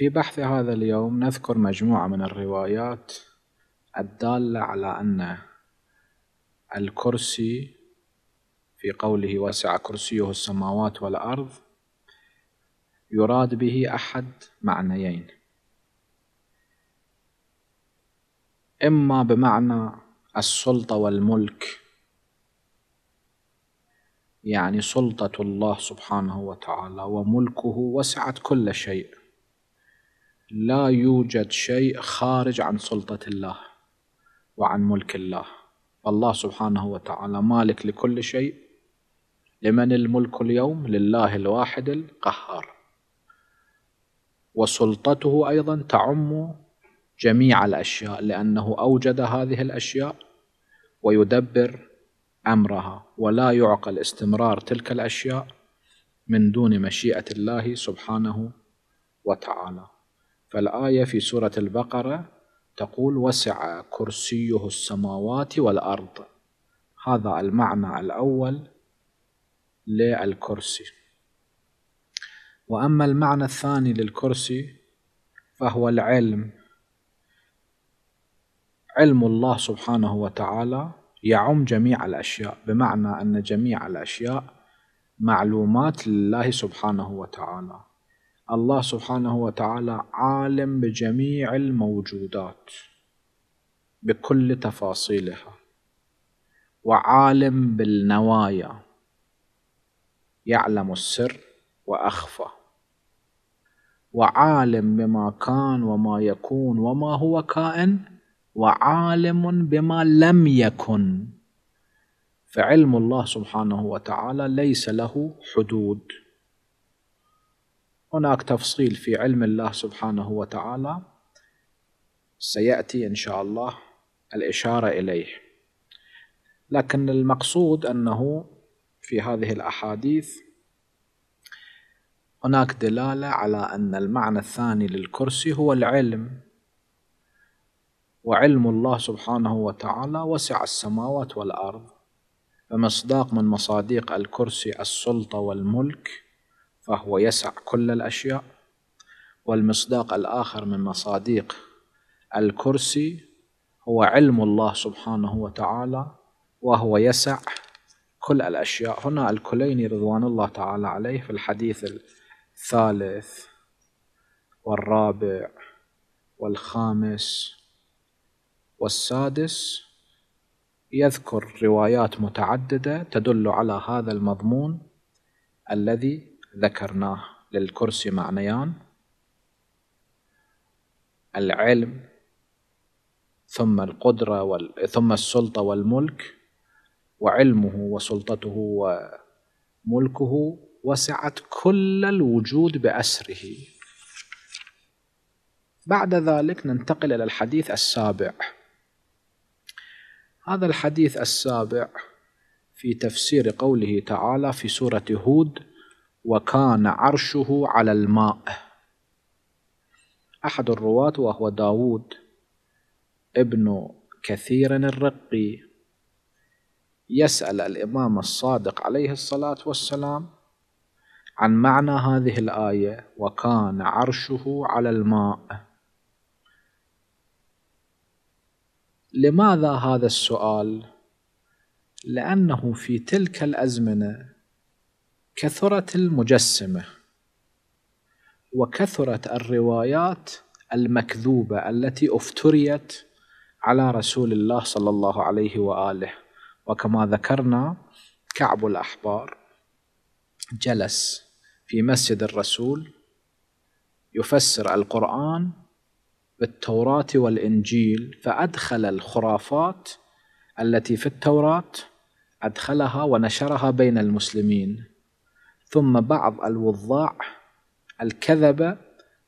في بحث هذا اليوم نذكر مجموعة من الروايات الدالة على أن الكرسي في قوله وسع كرسيه السماوات والأرض يراد به أحد معنيين إما بمعنى السلطة والملك يعني سلطة الله سبحانه وتعالى وملكه وسعت كل شيء لا يوجد شيء خارج عن سلطة الله وعن ملك الله الله سبحانه وتعالى مالك لكل شيء لمن الملك اليوم لله الواحد القهار وسلطته أيضا تعم جميع الأشياء لأنه أوجد هذه الأشياء ويدبر أمرها ولا يعقل استمرار تلك الأشياء من دون مشيئة الله سبحانه وتعالى فالآية في سورة البقرة تقول وسع كرسيه السماوات والأرض هذا المعنى الأول للكرسي وأما المعنى الثاني للكرسي فهو العلم علم الله سبحانه وتعالى يعم جميع الأشياء بمعنى أن جميع الأشياء معلومات لله سبحانه وتعالى الله سبحانه وتعالى عالم بجميع الموجودات بكل تفاصيلها وعالم بالنوايا يعلم السر واخفى وعالم بما كان وما يكون وما هو كائن وعالم بما لم يكن فعلم الله سبحانه وتعالى ليس له حدود هناك تفصيل في علم الله سبحانه وتعالى سيأتي إن شاء الله الإشارة إليه لكن المقصود أنه في هذه الأحاديث هناك دلالة على أن المعنى الثاني للكرسي هو العلم وعلم الله سبحانه وتعالى وسع السماوات والأرض فمصداق من مصاديق الكرسي السلطة والملك فهو يسع كل الأشياء والمصداق الآخر من مصاديق الكرسي هو علم الله سبحانه وتعالى وهو يسع كل الأشياء هنا الكليني رضوان الله تعالى عليه في الحديث الثالث والرابع والخامس والسادس يذكر روايات متعددة تدل على هذا المضمون الذي ذكرناه للكرسي معنيان العلم ثم القدرة وال... ثم السلطة والملك وعلمه وسلطته وملكه وسعت كل الوجود بأسره بعد ذلك ننتقل إلى الحديث السابع هذا الحديث السابع في تفسير قوله تعالى في سورة هود وكان عرشه على الماء أحد الرواة وهو داود ابن كثير الرقي يسأل الإمام الصادق عليه الصلاة والسلام عن معنى هذه الآية وكان عرشه على الماء لماذا هذا السؤال؟ لأنه في تلك الأزمنة كثرت المجسمة وكثرت الروايات المكذوبة التي افتريت على رسول الله صلى الله عليه وآله وكما ذكرنا كعب الأحبار جلس في مسجد الرسول يفسر القرآن بالتوراة والإنجيل فأدخل الخرافات التي في التوراة أدخلها ونشرها بين المسلمين ثم بعض الوضاع الكذبة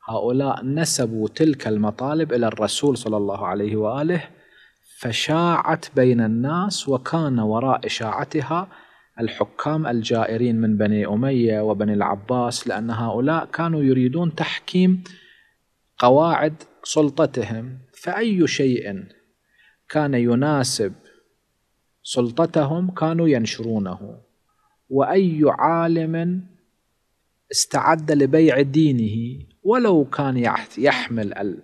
هؤلاء نسبوا تلك المطالب إلى الرسول صلى الله عليه وآله فشاعت بين الناس وكان وراء إشاعتها الحكام الجائرين من بني أمية وبني العباس لأن هؤلاء كانوا يريدون تحكيم قواعد سلطتهم فأي شيء كان يناسب سلطتهم كانوا ينشرونه واي عالم استعد لبيع دينه ولو كان يحمل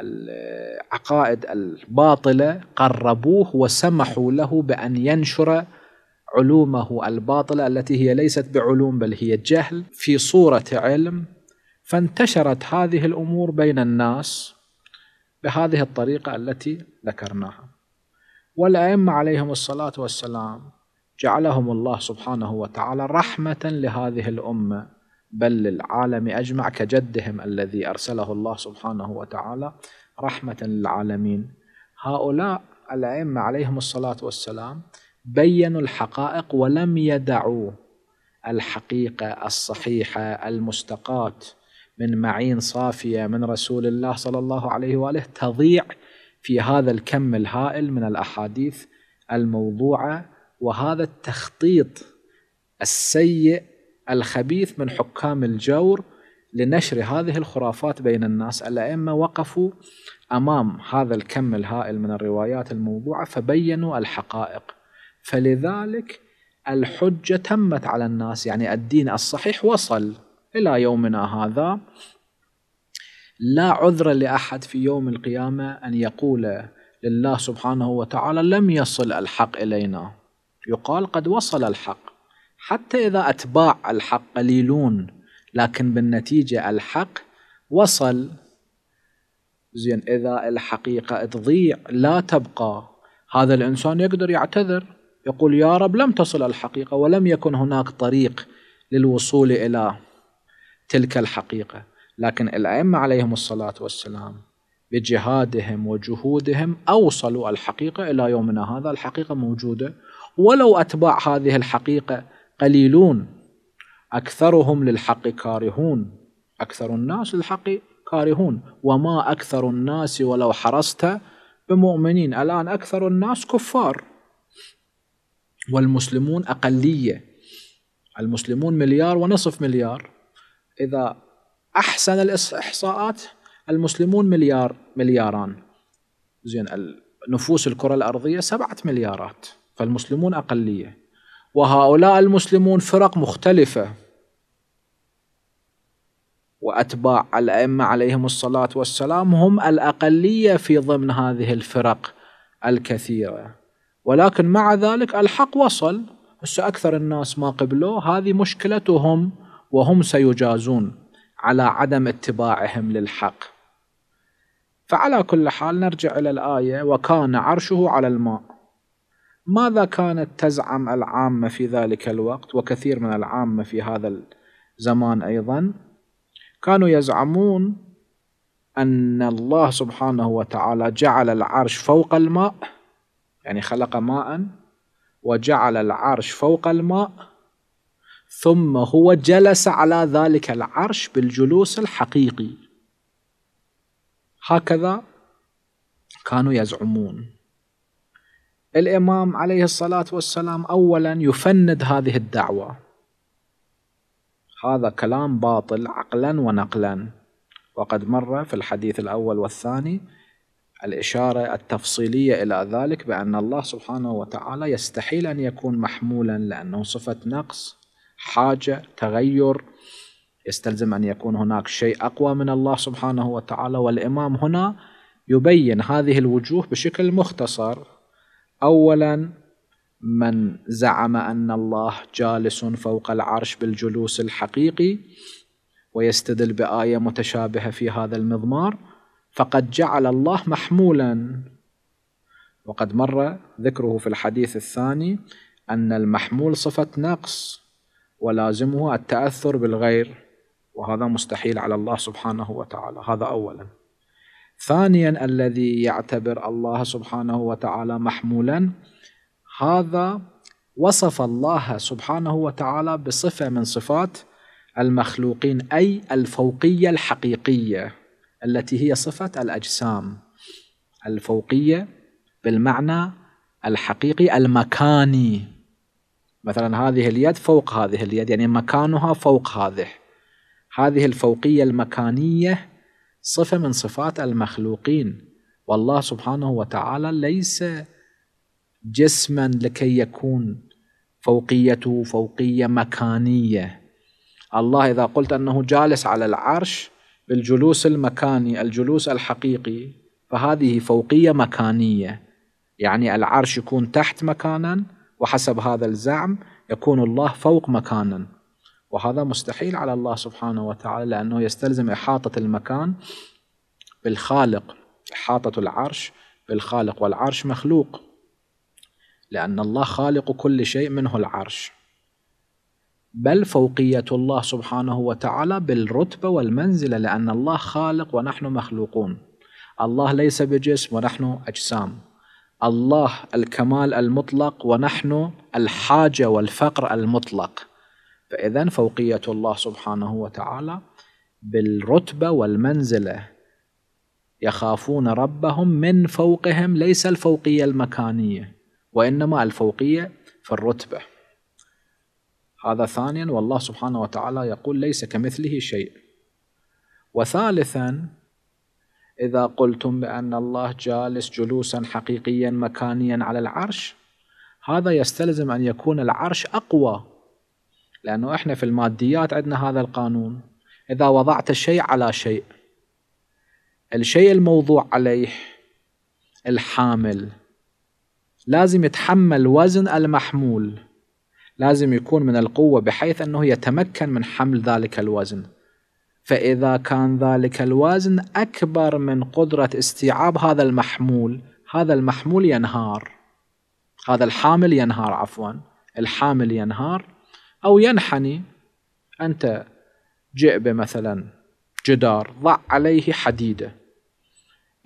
العقائد الباطله قربوه وسمحوا له بان ينشر علومه الباطله التي هي ليست بعلوم بل هي جهل في صوره علم فانتشرت هذه الامور بين الناس بهذه الطريقه التي ذكرناها والائمه عليهم الصلاه والسلام جعلهم الله سبحانه وتعالى رحمة لهذه الأمة بل للعالم أجمع كجدهم الذي أرسله الله سبحانه وتعالى رحمة للعالمين هؤلاء الأئمة عليهم الصلاة والسلام بينوا الحقائق ولم يدعوا الحقيقة الصحيحة المستقاة من معين صافية من رسول الله صلى الله عليه وآله تضيع في هذا الكم الهائل من الأحاديث الموضوعة وهذا التخطيط السيء الخبيث من حكام الجور لنشر هذه الخرافات بين الناس الأئمة وقفوا أمام هذا الكم الهائل من الروايات الموضوعة فبينوا الحقائق فلذلك الحجة تمت على الناس يعني الدين الصحيح وصل إلى يومنا هذا لا عذر لأحد في يوم القيامة أن يقول لله سبحانه وتعالى لم يصل الحق إلينا يقال قد وصل الحق حتى إذا أتباع الحق قليلون لكن بالنتيجة الحق وصل زين إذا الحقيقة تضيع لا تبقى هذا الإنسان يقدر يعتذر يقول يا رب لم تصل الحقيقة ولم يكن هناك طريق للوصول إلى تلك الحقيقة لكن الأئمة عليهم الصلاة والسلام بجهادهم وجهودهم أوصلوا الحقيقة إلى يومنا هذا الحقيقة موجودة ولو أتباع هذه الحقيقة قليلون أكثرهم للحق كارهون أكثر الناس للحق كارهون وما أكثر الناس ولو حرصت بمؤمنين الآن أكثر الناس كفار والمسلمون أقلية المسلمون مليار ونصف مليار إذا أحسن الإحصاءات المسلمون مليار ملياران زين نفوس الكرة الأرضية سبعة مليارات فالمسلمون أقلية وهؤلاء المسلمون فرق مختلفة وأتباع الأئمة عليهم الصلاة والسلام هم الأقلية في ضمن هذه الفرق الكثيرة ولكن مع ذلك الحق وصل بس أكثر الناس ما قبلوه هذه مشكلتهم وهم سيجازون على عدم اتباعهم للحق فعلى كل حال نرجع إلى الآية وكان عرشه على الماء ماذا كانت تزعم العامة في ذلك الوقت وكثير من العامة في هذا الزمان أيضا كانوا يزعمون أن الله سبحانه وتعالى جعل العرش فوق الماء يعني خلق ماء وجعل العرش فوق الماء ثم هو جلس على ذلك العرش بالجلوس الحقيقي هكذا كانوا يزعمون الامام عليه الصلاه والسلام اولا يفند هذه الدعوه هذا كلام باطل عقلا ونقلا وقد مر في الحديث الاول والثاني الاشاره التفصيليه الى ذلك بان الله سبحانه وتعالى يستحيل ان يكون محمولا لانه صفه نقص حاجه تغير يستلزم ان يكون هناك شيء اقوى من الله سبحانه وتعالى والامام هنا يبين هذه الوجوه بشكل مختصر اولا من زعم ان الله جالس فوق العرش بالجلوس الحقيقي ويستدل بايه متشابهه في هذا المضمار فقد جعل الله محمولا وقد مر ذكره في الحديث الثاني ان المحمول صفه نقص ولازمه التاثر بالغير وهذا مستحيل على الله سبحانه وتعالى هذا اولا ثانيا الذي يعتبر الله سبحانه وتعالى محمولا هذا وصف الله سبحانه وتعالى بصفة من صفات المخلوقين أي الفوقية الحقيقية التي هي صفة الأجسام الفوقية بالمعنى الحقيقي المكاني مثلا هذه اليد فوق هذه اليد يعني مكانها فوق هذه هذه الفوقية المكانية صفة من صفات المخلوقين والله سبحانه وتعالى ليس جسما لكي يكون فوقيته فوقية مكانية الله إذا قلت أنه جالس على العرش بالجلوس المكاني الجلوس الحقيقي فهذه فوقية مكانية يعني العرش يكون تحت مكانا وحسب هذا الزعم يكون الله فوق مكانا وهذا مستحيل على الله سبحانه وتعالى لأنه يستلزم إحاطة المكان بالخالق إحاطة العرش بالخالق والعرش مخلوق لأن الله خالق كل شيء منه العرش بل فوقية الله سبحانه وتعالى بالرتبة والمنزلة لأن الله خالق ونحن مخلوقون الله ليس بجسم ونحن أجسام الله الكمال المطلق ونحن الحاجة والفقر المطلق فإذا فوقية الله سبحانه وتعالى بالرتبة والمنزلة يخافون ربهم من فوقهم ليس الفوقية المكانية وإنما الفوقية في الرتبة هذا ثانيا والله سبحانه وتعالى يقول ليس كمثله شيء وثالثا إذا قلتم بأن الله جالس جلوسا حقيقيا مكانيا على العرش هذا يستلزم أن يكون العرش أقوى لأنه إحنا في الماديات عندنا هذا القانون إذا وضعت شيء على شيء الشيء الموضوع عليه الحامل لازم يتحمل وزن المحمول لازم يكون من القوة بحيث أنه يتمكن من حمل ذلك الوزن فإذا كان ذلك الوزن أكبر من قدرة استيعاب هذا المحمول هذا المحمول ينهار هذا الحامل ينهار عفوا الحامل ينهار أو ينحني أنت جئ بمثلا جدار ضع عليه حديدة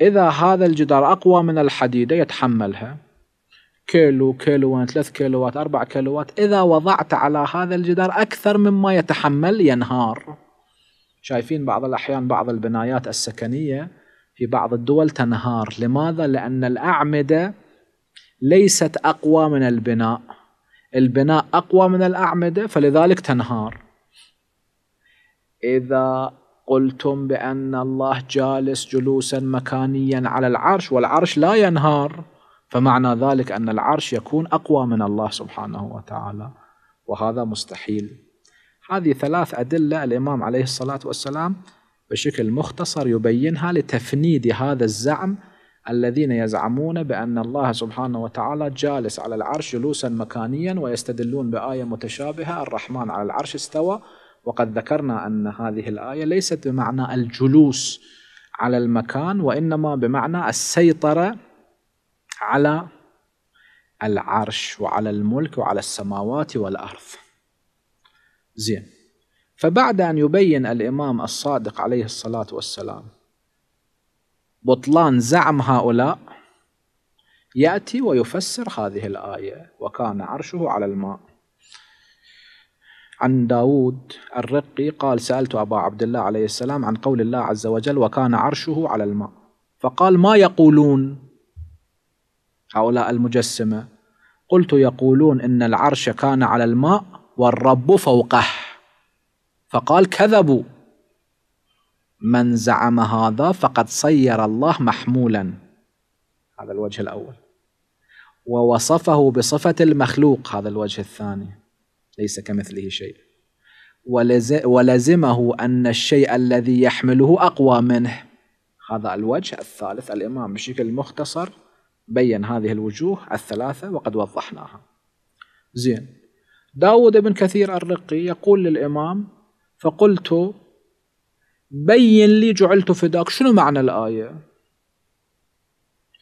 إذا هذا الجدار أقوى من الحديدة يتحملها كيلو كيلوات ثلاث كيلوات أربع كيلوات إذا وضعت على هذا الجدار أكثر مما يتحمل ينهار شايفين بعض الأحيان بعض البنايات السكنية في بعض الدول تنهار لماذا؟ لأن الأعمدة ليست أقوى من البناء البناء أقوى من الأعمدة فلذلك تنهار إذا قلتم بأن الله جالس جلوسا مكانيا على العرش والعرش لا ينهار فمعنى ذلك أن العرش يكون أقوى من الله سبحانه وتعالى وهذا مستحيل هذه ثلاث أدلة الإمام عليه الصلاة والسلام بشكل مختصر يبينها لتفنيد هذا الزعم الذين يزعمون بأن الله سبحانه وتعالى جالس على العرش جلوسا مكانيا ويستدلون بآية متشابهة الرحمن على العرش استوى وقد ذكرنا أن هذه الآية ليست بمعنى الجلوس على المكان وإنما بمعنى السيطرة على العرش وعلى الملك وعلى السماوات والأرض زين فبعد أن يبين الإمام الصادق عليه الصلاة والسلام بطلان زعم هؤلاء يأتي ويفسر هذه الآية وكان عرشه على الماء عن داود الرقي قال سألت أبا عبد الله عليه السلام عن قول الله عز وجل وكان عرشه على الماء فقال ما يقولون هؤلاء المجسمة قلت يقولون إن العرش كان على الماء والرب فوقه فقال كذبوا من زعم هذا فقد صير الله محمولا هذا الوجه الأول ووصفه بصفة المخلوق هذا الوجه الثاني ليس كمثله شيء ولزمه أن الشيء الذي يحمله أقوى منه هذا الوجه الثالث الإمام بشكل مختصر بين هذه الوجوه الثلاثة وقد وضحناها زين داود بن كثير الرقي يقول للإمام فقلت بين لي جعلت فداك شنو معنى الآية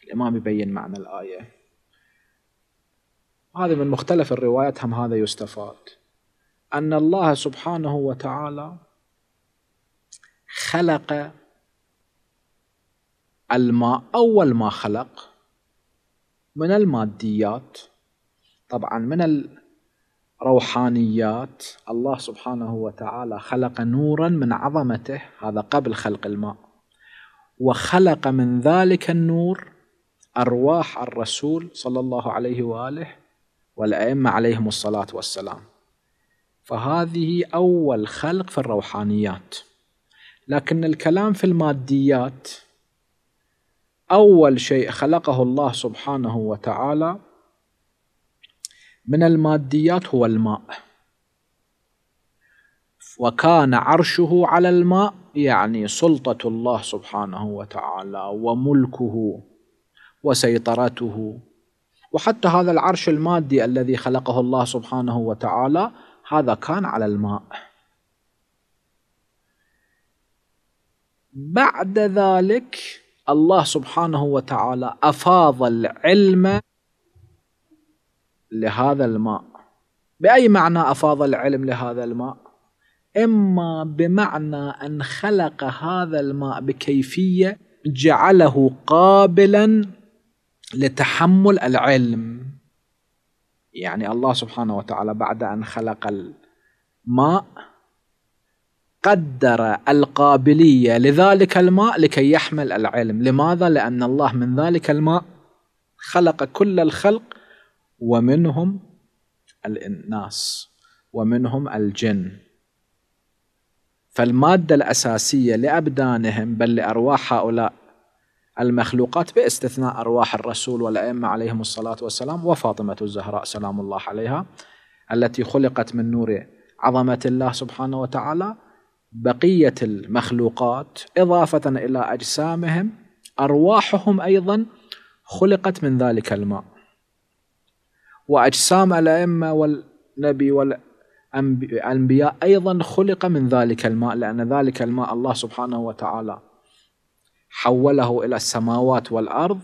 الإمام يبين معنى الآية هذا من مختلف الروايات هم هذا يستفاد أن الله سبحانه وتعالى خلق الماء أول ما خلق من الماديات طبعا من روحانيات الله سبحانه وتعالى خلق نورا من عظمته هذا قبل خلق الماء وخلق من ذلك النور أرواح الرسول صلى الله عليه وآله والأئمة عليهم الصلاة والسلام فهذه أول خلق في الروحانيات لكن الكلام في الماديات أول شيء خلقه الله سبحانه وتعالى من الماديات هو الماء وكان عرشه على الماء يعني سلطة الله سبحانه وتعالى وملكه وسيطرته وحتى هذا العرش المادي الذي خلقه الله سبحانه وتعالى هذا كان على الماء بعد ذلك الله سبحانه وتعالى أفاض العلم لهذا الماء بأي معنى أفاض العلم لهذا الماء إما بمعنى أن خلق هذا الماء بكيفية جعله قابلا لتحمل العلم يعني الله سبحانه وتعالى بعد أن خلق الماء قدر القابلية لذلك الماء لكي يحمل العلم لماذا؟ لأن الله من ذلك الماء خلق كل الخلق ومنهم الناس ومنهم الجن فالمادة الأساسية لأبدانهم بل لأرواح هؤلاء المخلوقات باستثناء أرواح الرسول والأئمة عليهم الصلاة والسلام وفاطمة الزهراء سلام الله عليها التي خلقت من نور عظمة الله سبحانه وتعالى بقية المخلوقات إضافة إلى أجسامهم أرواحهم أيضا خلقت من ذلك الماء وأجسام الأئمة والنبي والأنبياء أيضا خلق من ذلك الماء لأن ذلك الماء الله سبحانه وتعالى حوله إلى السماوات والأرض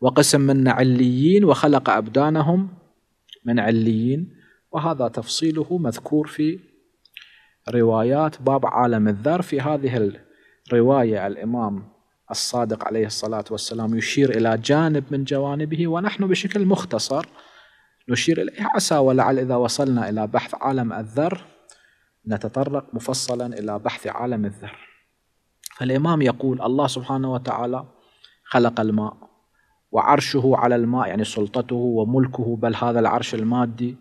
وقسم من عليين وخلق أبدانهم من عليين وهذا تفصيله مذكور في روايات باب عالم الذر في هذه الرواية الإمام الصادق عليه الصلاة والسلام يشير إلى جانب من جوانبه ونحن بشكل مختصر نشير إليه عسى ولعل إذا وصلنا إلى بحث عالم الذر نتطرق مفصلا إلى بحث عالم الذر فالإمام يقول الله سبحانه وتعالى خلق الماء وعرشه على الماء يعني سلطته وملكه بل هذا العرش المادي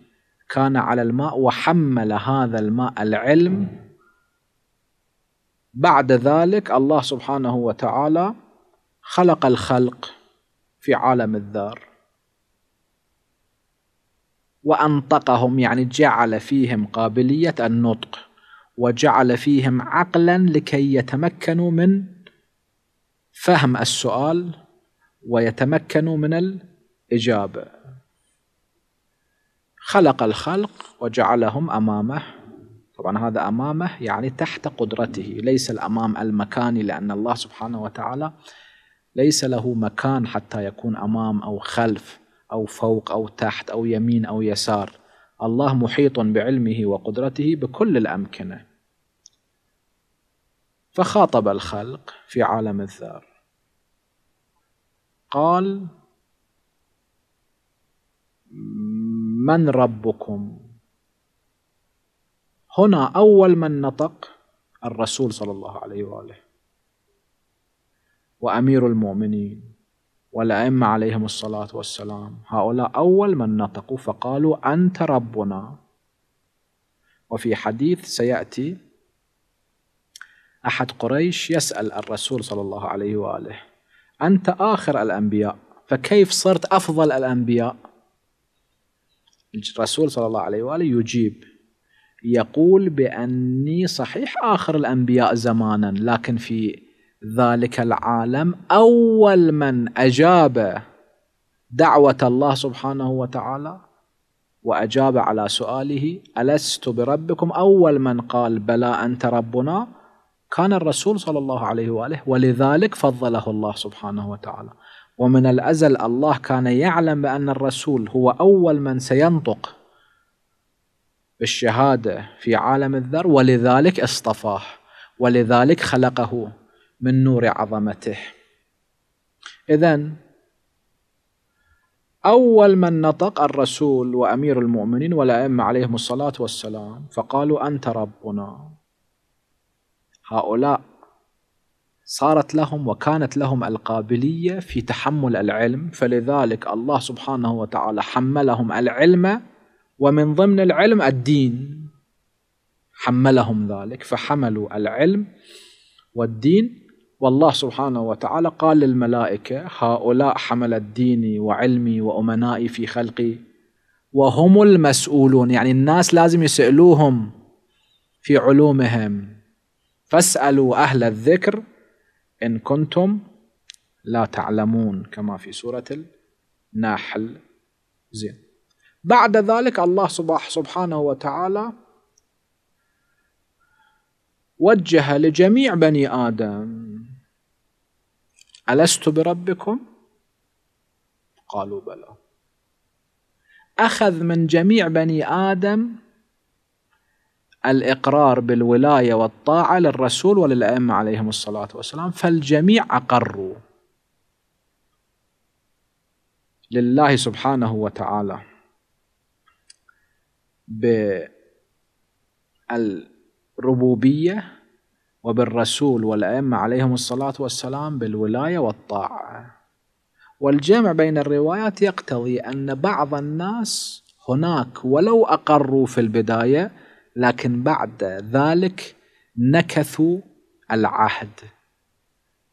كان على الماء وحمل هذا الماء العلم بعد ذلك الله سبحانه وتعالى خلق الخلق في عالم الذر وأنطقهم يعني جعل فيهم قابلية النطق وجعل فيهم عقلا لكي يتمكنوا من فهم السؤال ويتمكنوا من الإجابة خلق الخلق وجعلهم أمامه طبعا هذا أمامه يعني تحت قدرته ليس الأمام المكاني لأن الله سبحانه وتعالى ليس له مكان حتى يكون أمام أو خلف أو فوق أو تحت أو يمين أو يسار الله محيط بعلمه وقدرته بكل الأمكنة فخاطب الخلق في عالم الذر قال من ربكم هنا أول من نطق الرسول صلى الله عليه وآله وأمير المؤمنين والأئمة عليهم الصلاة والسلام هؤلاء أول من نطقوا فقالوا أنت ربنا وفي حديث سيأتي أحد قريش يسأل الرسول صلى الله عليه وآله أنت آخر الأنبياء فكيف صرت أفضل الأنبياء الرسول صلى الله عليه وآله يجيب يقول بأني صحيح آخر الأنبياء زمانا لكن في ذلك العالم أول من أجاب دعوة الله سبحانه وتعالى وأجاب على سؤاله ألست بربكم أول من قال بلى أنت ربنا كان الرسول صلى الله عليه وآله ولذلك فضله الله سبحانه وتعالى ومن الأزل الله كان يعلم بأن الرسول هو أول من سينطق بالشهادة في عالم الذر ولذلك اصطفاه ولذلك خلقه من نور عظمته اذا اول من نطق الرسول وامير المؤمنين والائمه عليهم الصلاه والسلام فقالوا انت ربنا هؤلاء صارت لهم وكانت لهم القابليه في تحمل العلم فلذلك الله سبحانه وتعالى حملهم العلم ومن ضمن العلم الدين حملهم ذلك فحملوا العلم والدين والله سبحانه وتعالى قال للملائكة هؤلاء حمل ديني وعلمي وأمنائي في خلقي وهم المسؤولون يعني الناس لازم يسألوهم في علومهم فاسألوا أهل الذكر إن كنتم لا تعلمون كما في سورة النحل زين بعد ذلك الله سبحانه وتعالى وجه لجميع بني آدم ألست بربكم قالوا بلى أخذ من جميع بني آدم الإقرار بالولاية والطاعة للرسول وللأئمة عليهم الصلاة والسلام فالجميع أقروا لله سبحانه وتعالى بالربوبية وبالرسول والأئمة عليهم الصلاة والسلام بالولاية والطاعة والجمع بين الروايات يقتضي أن بعض الناس هناك ولو أقروا في البداية لكن بعد ذلك نكثوا العهد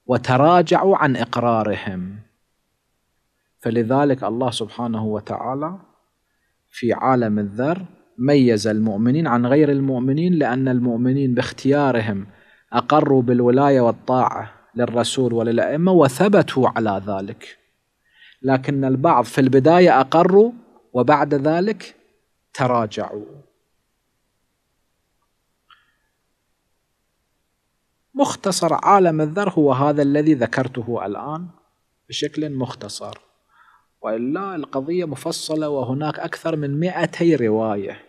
وتراجعوا عن إقرارهم فلذلك الله سبحانه وتعالى في عالم الذر ميز المؤمنين عن غير المؤمنين لأن المؤمنين باختيارهم أقروا بالولاية والطاعة للرسول وللأئمة وثبتوا على ذلك لكن البعض في البداية أقروا وبعد ذلك تراجعوا مختصر عالم الذر هو هذا الذي ذكرته الآن بشكل مختصر وإلا القضية مفصلة وهناك أكثر من مئتي رواية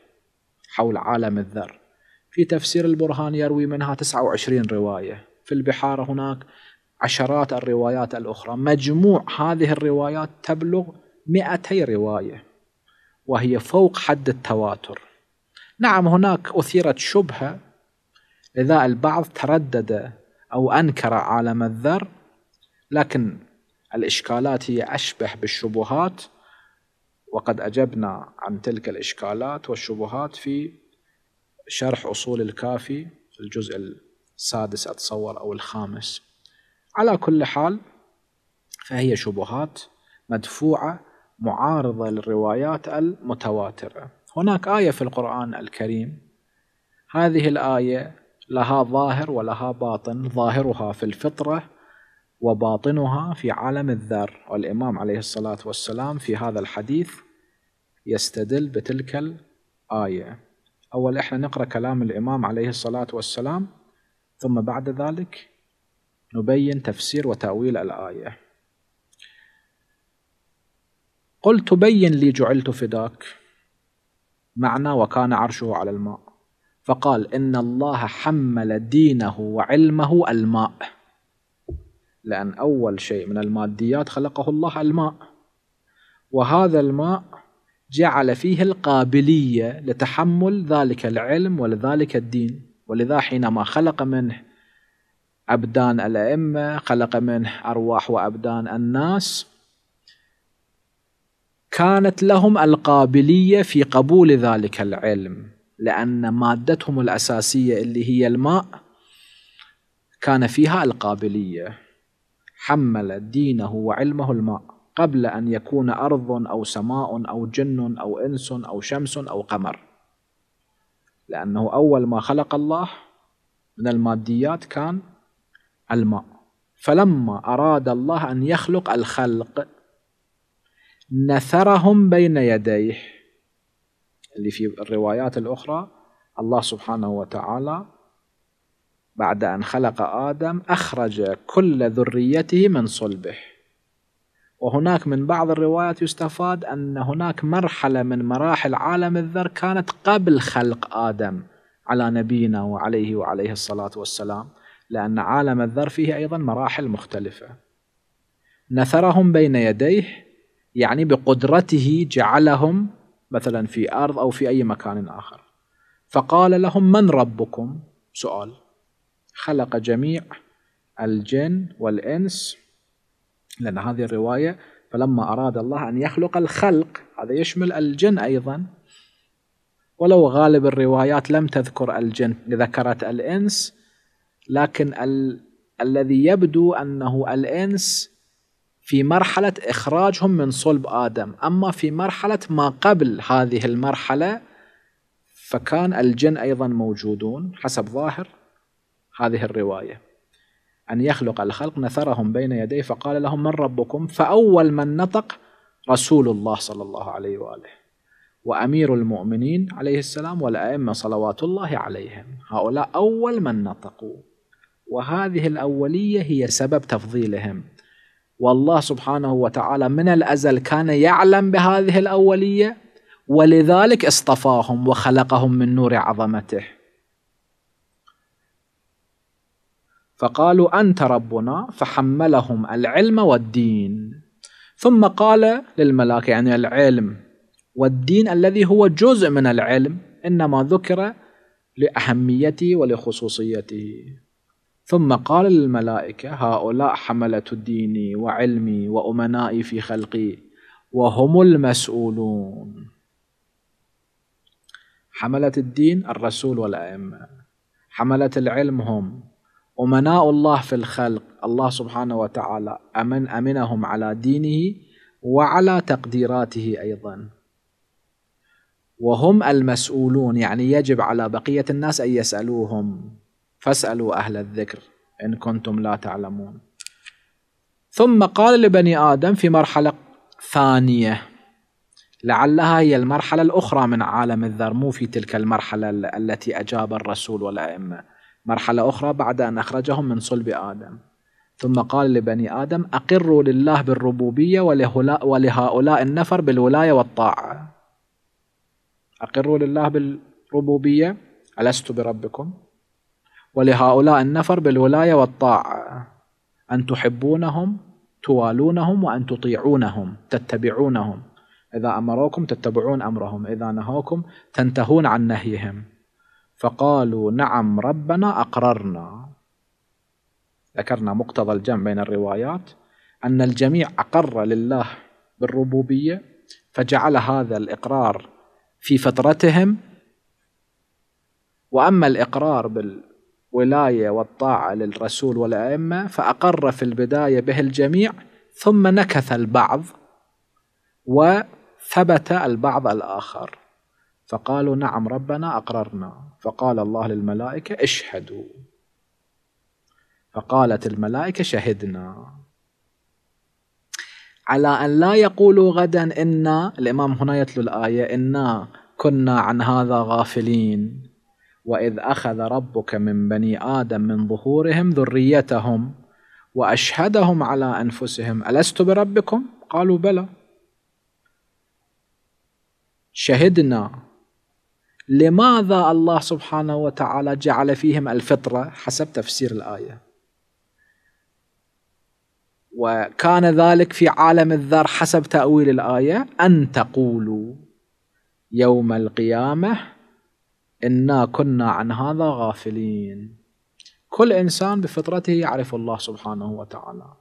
حول عالم الذر في تفسير البرهان يروي منها 29 رواية في البحار هناك عشرات الروايات الأخرى مجموع هذه الروايات تبلغ 200 رواية وهي فوق حد التواتر نعم هناك أثيرت شبهة إذا البعض تردد أو أنكر عالم الذر لكن الإشكالات هي أشبه بالشبهات وقد أجبنا عن تلك الإشكالات والشبهات في شرح أصول الكافي الجزء السادس أتصور أو الخامس على كل حال فهي شبهات مدفوعة معارضة للروايات المتواترة هناك آية في القرآن الكريم هذه الآية لها ظاهر ولها باطن ظاهرها في الفطرة وباطنها في عالم الذر والإمام عليه الصلاة والسلام في هذا الحديث يستدل بتلك الآية أول إحنا نقرأ كلام الإمام عليه الصلاة والسلام ثم بعد ذلك نبين تفسير وتأويل الآية قل تبين لي جعلت فداك معنى وكان عرشه على الماء فقال إن الله حمل دينه وعلمه الماء لأن أول شيء من الماديات خلقه الله الماء وهذا الماء جعل فيه القابلية لتحمل ذلك العلم ولذلك الدين ولذا حينما خلق منه أبدان الأئمة خلق منه أرواح وأبدان الناس كانت لهم القابلية في قبول ذلك العلم لأن مادتهم الأساسية اللي هي الماء كان فيها القابلية حمل دينه وعلمه الماء قبل أن يكون أرض أو سماء أو جن أو إنس أو شمس أو قمر لأنه أول ما خلق الله من الماديات كان الماء فلما أراد الله أن يخلق الخلق نثرهم بين يديه اللي في الروايات الأخرى الله سبحانه وتعالى بعد أن خلق آدم أخرج كل ذريته من صلبه وهناك من بعض الروايات يستفاد أن هناك مرحلة من مراحل عالم الذر كانت قبل خلق آدم على نبينا وعليه وعليه الصلاة والسلام لأن عالم الذر فيه أيضا مراحل مختلفة نثرهم بين يديه يعني بقدرته جعلهم مثلا في أرض أو في أي مكان آخر فقال لهم من ربكم سؤال خلق جميع الجن والإنس لأن هذه الرواية فلما أراد الله أن يخلق الخلق هذا يشمل الجن أيضا ولو غالب الروايات لم تذكر الجن ذكرت الإنس لكن ال الذي يبدو أنه الإنس في مرحلة إخراجهم من صلب آدم أما في مرحلة ما قبل هذه المرحلة فكان الجن أيضا موجودون حسب ظاهر هذه الرواية أن يخلق الخلق نثرهم بين يديه فقال لهم من ربكم فأول من نطق رسول الله صلى الله عليه وآله وأمير المؤمنين عليه السلام والأئمة صلوات الله عليهم هؤلاء أول من نطقوا وهذه الأولية هي سبب تفضيلهم والله سبحانه وتعالى من الأزل كان يعلم بهذه الأولية ولذلك اصطفاهم وخلقهم من نور عظمته فقالوا أنت ربنا فحملهم العلم والدين ثم قال للملاك يعني العلم والدين الذي هو جزء من العلم إنما ذكر لأهميته ولخصوصيته ثم قال للملائكة هؤلاء حملة ديني وعلمي وأمنائي في خلقي وهم المسؤولون حملة الدين الرسول والأئمة حملة العلم هم أمناء الله في الخلق الله سبحانه وتعالى أمن أمنهم على دينه وعلى تقديراته أيضا وهم المسؤولون يعني يجب على بقية الناس أن يسألوهم فاسألوا أهل الذكر إن كنتم لا تعلمون ثم قال لبني آدم في مرحلة ثانية لعلها هي المرحلة الأخرى من عالم الذر مو في تلك المرحلة التي أجاب الرسول والأئمة مرحلة أخرى بعد أن أخرجهم من صلب آدم ثم قال لبني آدم أقروا لله بالربوبية ولهؤلاء النفر بالولاية والطاعة أقروا لله بالربوبية ألست بربكم ولهؤلاء النفر بالولاية والطاعة أن تحبونهم توالونهم وأن تطيعونهم تتبعونهم إذا أمروكم تتبعون أمرهم إذا نهوكم تنتهون عن نهيهم فقالوا نعم ربنا أقررنا ذكرنا مقتضى الجمع بين الروايات أن الجميع أقر لله بالربوبية فجعل هذا الإقرار في فترتهم وأما الإقرار بالولاية والطاعة للرسول والأئمة فأقر في البداية به الجميع ثم نكث البعض وثبت البعض الآخر فقالوا نعم ربنا أقررنا فقال الله للملائكة اشهدوا فقالت الملائكة شهدنا على أن لا يقولوا غدا إنا الإمام هنا يتلو الآية إنا كنا عن هذا غافلين وإذ أخذ ربك من بني آدم من ظهورهم ذريتهم وأشهدهم على أنفسهم ألست بربكم؟ قالوا بلى شهدنا لماذا الله سبحانه وتعالى جعل فيهم الفطرة حسب تفسير الآية وكان ذلك في عالم الذر حسب تأويل الآية أن تقولوا يوم القيامة إنا كنا عن هذا غافلين كل إنسان بفطرته يعرف الله سبحانه وتعالى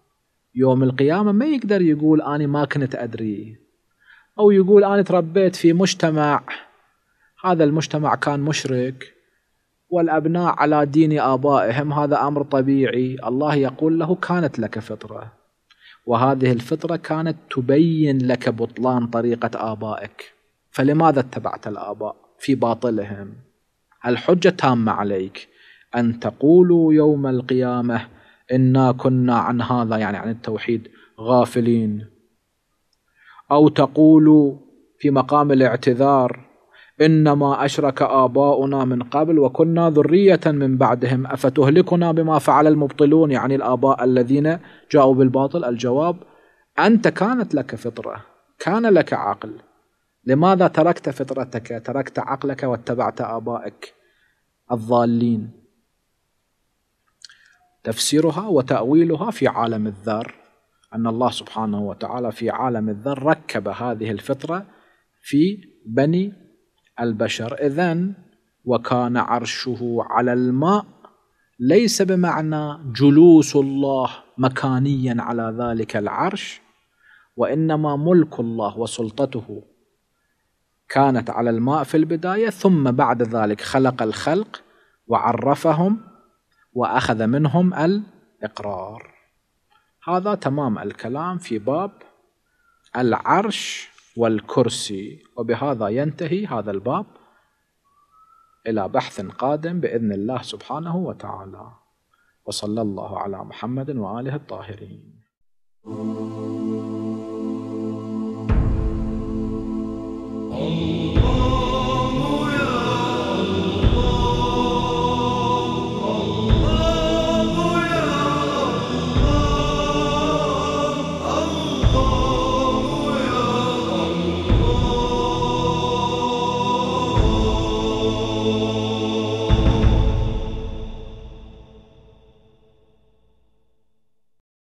يوم القيامة ما يقدر يقول أنا ما كنت أدري أو يقول أنا تربيت في مجتمع هذا المجتمع كان مشرك والأبناء على دين آبائهم هذا أمر طبيعي الله يقول له كانت لك فطرة وهذه الفطرة كانت تبين لك بطلان طريقة آبائك فلماذا اتبعت الآباء في باطلهم الحجة تامة عليك أن تقولوا يوم القيامة إنا كنا عن هذا يعني عن التوحيد غافلين أو تقولوا في مقام الاعتذار إنما أشرك آباؤنا من قبل وكنا ذرية من بعدهم أفتهلكنا بما فعل المبطلون يعني الآباء الذين جاءوا بالباطل الجواب أنت كانت لك فطرة كان لك عقل لماذا تركت فطرتك تركت عقلك واتبعت آبائك الضالين تفسيرها وتأويلها في عالم الذر أن الله سبحانه وتعالى في عالم الذر ركب هذه الفطرة في بني البشر إذن وكان عرشه على الماء ليس بمعنى جلوس الله مكانيا على ذلك العرش وإنما ملك الله وسلطته كانت على الماء في البداية ثم بعد ذلك خلق الخلق وعرفهم وأخذ منهم الإقرار هذا تمام الكلام في باب العرش والكرسي وبهذا ينتهي هذا الباب إلى بحث قادم بإذن الله سبحانه وتعالى وصلى الله على محمد وآله الطاهرين Oh